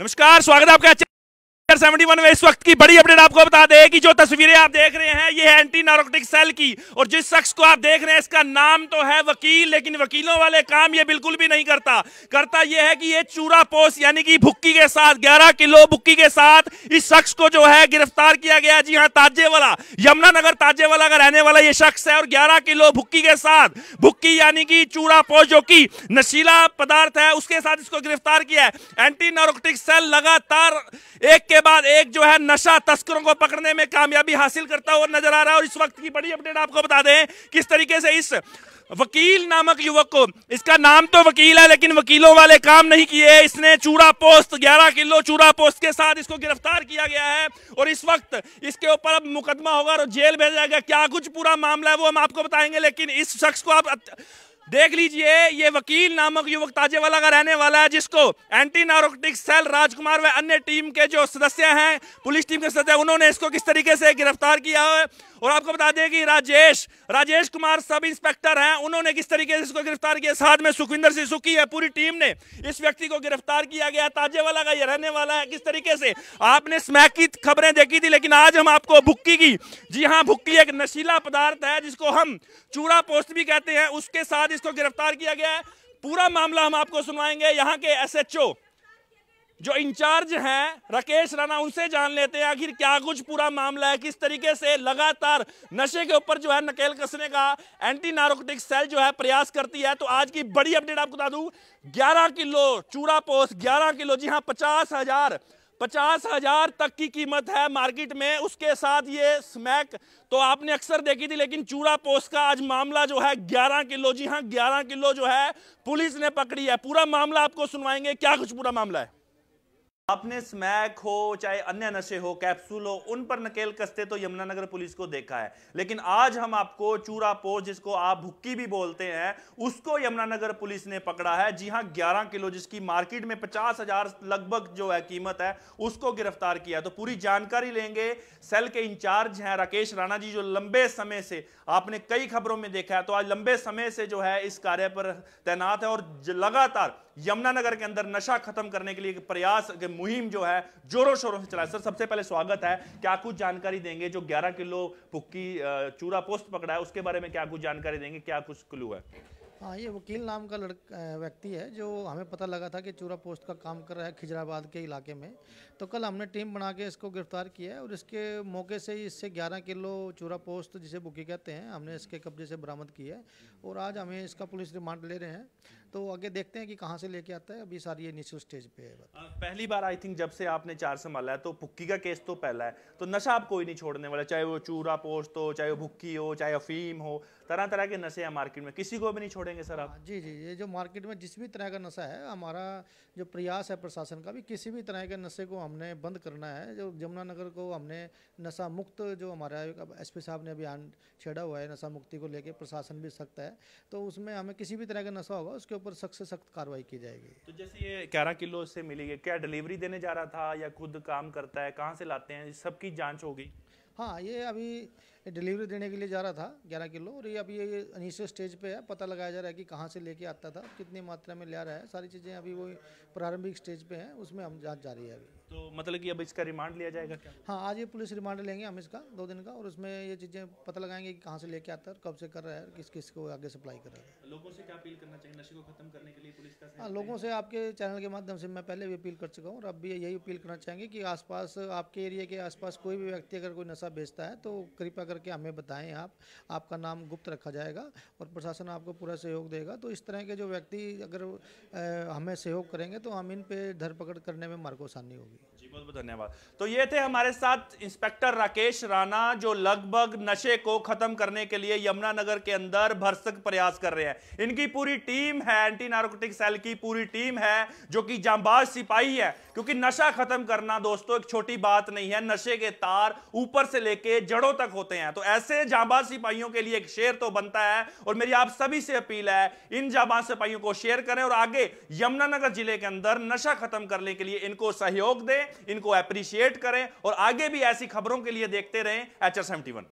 नमस्कार स्वागत है आपका सेक्टर 71 में इस वक्त की बड़ी अपडेट आपको बता दें कि जो तस्वीरें आप देख रहे हैं ये है एंटी नारोटिक सेल की और जिस शख्स को आप देख रहे हैं इसका नाम तो है वकील लेकिन वकीलों वाले काम ये बिल्कुल भी नहीं करता करता ये है कि ये चूरा पोस्ट यानी कि भुक्की के साथ ग्यारह किलो भुक्की के साथ इस शख्स को जो है गिरफ्तार किया गया जी हाँ ताजेवाला यमुनानगर ताजेवाला का रहने वाला ये शख्स है और ग्यारह किलो भुक्की के साथ भुक्की यानी कि चूरा पोस्ट जो की नशीला पदार्थ है उसके साथ इसको गिरफ्तार किया है एंटी नारोटिक सेल लगातार एक के बाद एक जो है नशा तस्करों को पकड़ने में कामयाबी हासिल करता हुआ नजर आ रहा है और इस वक्त की बड़ी अपडेट आपको बता दें किस तरीके से इस वकील नामक युवक को इसका नाम तो वकील है लेकिन वकीलों वाले काम नहीं किए इसने चूड़ा पोस्ट 11 किलो चूड़ा पोस्ट के साथ इसको गिरफ्तार किया गया है और इस वक्त इसके ऊपर अब मुकदमा होगा और जेल भेजा जाएगा क्या कुछ पूरा मामला है वो हम आपको बताएंगे लेकिन इस शख्स को आप देख लीजिए ये वकील नामक युवक ताजेवाला का रहने वाला है जिसको एंटी नारोटिक सेल राजकुमार व अन्य टीम के जो सदस्य हैं पुलिस टीम के सदस्य उन्होंने इसको किस तरीके से गिरफ्तार किया है और आपको बता दें कि राजेश राजेश कुमार सब इंस्पेक्टर हैं उन्होंने किस तरीके से इसको गिरफ्तार किया साथ में सुखविंदर सिंह सुखी है पूरी टीम ने इस व्यक्ति को गिरफ्तार किया गया ताजेवाला का ये रहने वाला है किस तरीके से आपने स्मैक की खबरें देखी थी लेकिन आज हम आपको भुक्की की जी हाँ भुक्की एक नशीला पदार्थ है जिसको हम चूड़ा पोस्ट भी कहते हैं उसके साथ इसको गिरफ्तार किया गया है पूरा मामला हम आपको सुनवाएंगे यहाँ के एसएचओ जो इंचार्ज हैं राकेश राणा उनसे जान लेते हैं आखिर क्या कुछ पूरा मामला है किस तरीके से लगातार नशे के ऊपर जो है नकेल कसने का एंटी नारोकोटिक सेल जो है प्रयास करती है तो आज की बड़ी अपडेट आपको बता दूं 11 किलो चूड़ा पोस्ट 11 किलो जी हाँ पचास हजार पचास हजार तक की कीमत है मार्केट में उसके साथ ये स्मैक तो आपने अक्सर देखी थी लेकिन चूड़ा पोस्ट का आज मामला जो है ग्यारह किलो जी हाँ ग्यारह किलो जो है पुलिस ने पकड़ी है पूरा मामला आपको सुनवाएंगे क्या कुछ पूरा मामला है आपने स्मैक हो चाहे अन्य नशे हो कैप्सूल हो उन पर नकेल कसते तो यमुनानगर पुलिस को देखा है लेकिन आज हम आपको चूरा पोज जिसको आप भुक्की भी बोलते हैं उसको यमुनानगर पुलिस ने पकड़ा है जी हां 11 किलो जिसकी मार्केट में पचास हजार लगभग जो है कीमत है उसको गिरफ्तार किया तो पूरी जानकारी लेंगे सेल के इंचार्ज हैं राकेश राणा जी जो लंबे समय से आपने कई खबरों में देखा है तो आज लंबे समय से जो है इस कार्य पर तैनात है और लगातार यमुनानगर के अंदर नशा खत्म करने के लिए प्रयास मुहिम जो है जोरों शोरों से चला सर सबसे पहले स्वागत है क्या कुछ जानकारी देंगे जो 11 किलो पुक्की चूरा पोस्ट पकड़ा है उसके बारे में क्या कुछ जानकारी देंगे क्या कुछ क्लू है हाँ ये वकील नाम का लड़का व्यक्ति है जो हमें पता लगा था कि चूरा पोस्ट का काम कर रहा है खिजराबाद के इलाके में तो कल हमने टीम बना के इसको गिरफ्तार किया है और इसके मौके से ही इससे 11 किलो चूरा पोस्ट जिसे बुकी कहते हैं हमने इसके कब्जे से बरामद किया है और आज हमें इसका पुलिस रिमांड ले रहे हैं तो आगे देखते हैं कि कहाँ से लेके आता है अभी सारी ये इनिशियल स्टेज पे है पहली बार आई थिंक जब से आपने चार संभाला है तो भुक्की का केस तो पहला है तो नशा आप कोई नहीं छोड़ने वाला चाहे वो चूरा पोस्ट हो चाहे वो भुक्की हो चाहे अफीम हो तरह तरह के नशे हैं मार्केट में किसी को भी नहीं छोड़े देंगे सर आप हाँ, जी जी ये जो मार्केट में जिस भी तरह का नशा है हमारा जो प्रयास है प्रशासन का भी किसी भी तरह के नशे को हमने बंद करना है जो यमुनानगर को हमने नशा मुक्त जो हमारा एस पी साहब ने अभियान छेड़ा हुआ है नशा मुक्ति को लेकर प्रशासन भी सख्त है तो उसमें हमें किसी भी तरह का नशा होगा उसके ऊपर सख्त से सख्त कार्रवाई की जाएगी तो जैसे ये ग्यारह किलो से मिली है क्या डिलीवरी देने जा रहा था या खुद काम करता है कहाँ से लाते हैं सबकी जाँच होगी हाँ ये अभी डिलीवरी देने के लिए जा रहा था ग्यारह किलो और ये अभी ये इनिशियल स्टेज पे है पता लगाया जा रहा है कि कहाँ से लेके आता था कितनी मात्रा में ले रहा है सारी चीज़ें अभी वो प्रारंभिक स्टेज पे हैं उसमें हम जाँच रही है अभी तो मतलब कि अब इसका रिमांड लिया जाएगा क्या हाँ आज ये पुलिस रिमांड लेंगे हम इसका दो दिन का और उसमें ये चीज़ें पता लगाएंगे कि कहाँ से लेके आता है कब से कर रहा है किस किस को आगे सप्लाई कर रहा है लोगों से क्या अपील करना चाहिए नशे को खत्म करने के लिए पुलिस का हाँ लोगों से आपके चैनल के माध्यम से मैं पहले भी अपील कर चुका हूँ और अब भी यही अपील करना चाहेंगे कि आसपास आपके एरिया के आसपास कोई भी व्यक्ति अगर कोई नशा बेचता है तो कृपया करके हमें बताएं आप आपका नाम गुप्त रखा जाएगा और प्रशासन आपको पूरा सहयोग देगा तो इस तरह के जो व्यक्ति अगर हमें सहयोग करेंगे तो हम इन पर धरपकड़ करने में मार्ग आसानी होगी जी बहुत बहुत धन्यवाद तो ये थे हमारे साथ इंस्पेक्टर राकेश राणा जो लगभग नशे को खत्म करने के लिए यमुनानगर के अंदर भरसक प्रयास कर रहे हैं इनकी पूरी टीम है एंटी नारकोटिक सेल की पूरी टीम है जो कि जांबाज सिपाही है क्योंकि नशा खत्म करना दोस्तों एक छोटी बात नहीं है नशे के तार ऊपर से लेके जड़ों तक होते हैं तो ऐसे जांबाज सिपाहियों के लिए एक शेर तो बनता है और मेरी आप सभी से अपील है इन जांबाज सिपाहियों को शेयर करें और आगे यमुनानगर जिले के अंदर नशा खत्म करने के लिए इनको सहयोग दें दें इनको अप्रिशिएट करें और आगे भी ऐसी खबरों के लिए देखते रहें एच एस वन